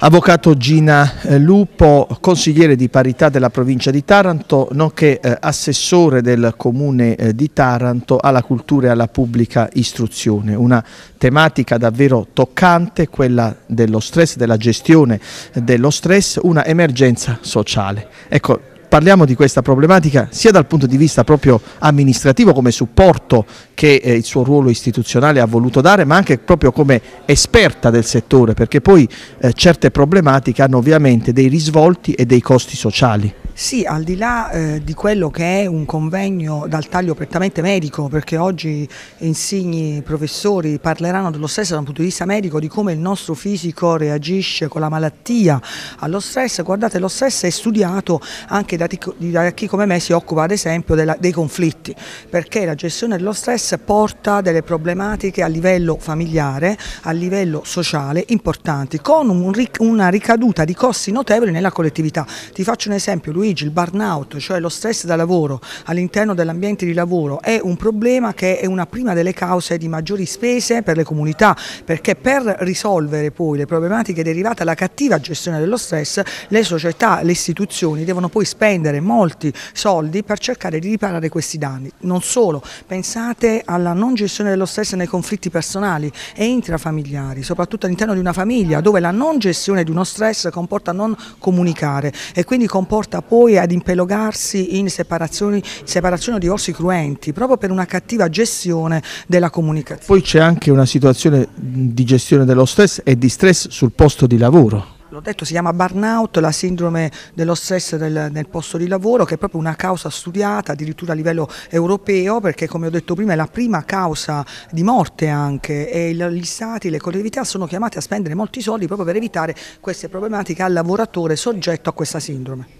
Avvocato Gina eh, Lupo, consigliere di parità della provincia di Taranto, nonché eh, assessore del comune eh, di Taranto alla cultura e alla pubblica istruzione. Una tematica davvero toccante, quella dello stress, della gestione dello stress, una emergenza sociale. Ecco, parliamo di questa problematica sia dal punto di vista proprio amministrativo come supporto che eh, il suo ruolo istituzionale ha voluto dare, ma anche proprio come esperta del settore, perché poi eh, certe problematiche hanno ovviamente dei risvolti e dei costi sociali. Sì, al di là eh, di quello che è un convegno dal taglio prettamente medico, perché oggi insigni professori parleranno dello stress da un punto di vista medico, di come il nostro fisico reagisce con la malattia allo stress, guardate lo stress è studiato anche da, da chi come me si occupa ad esempio della, dei conflitti, perché la gestione dello stress porta delle problematiche a livello familiare, a livello sociale importanti, con un, una ricaduta di costi notevoli nella collettività. Ti faccio un esempio, lui Luigi, il burnout, cioè lo stress da lavoro all'interno dell'ambiente di lavoro è un problema che è una prima delle cause di maggiori spese per le comunità, perché per risolvere poi le problematiche derivate dalla cattiva gestione dello stress, le società, le istituzioni devono poi spendere molti soldi per cercare di riparare questi danni. Non solo, pensate alla non gestione dello stress nei conflitti personali e intrafamiliari, soprattutto all'interno di una famiglia dove la non gestione di uno stress comporta non comunicare e quindi comporta poi poi ad impelogarsi in separazioni, separazione di orsi cruenti, proprio per una cattiva gestione della comunicazione. Poi c'è anche una situazione di gestione dello stress e di stress sul posto di lavoro. L'ho detto, si chiama burnout, la sindrome dello stress del, nel posto di lavoro, che è proprio una causa studiata addirittura a livello europeo, perché come ho detto prima è la prima causa di morte anche e gli stati, le collettività sono chiamate a spendere molti soldi proprio per evitare queste problematiche al lavoratore soggetto a questa sindrome.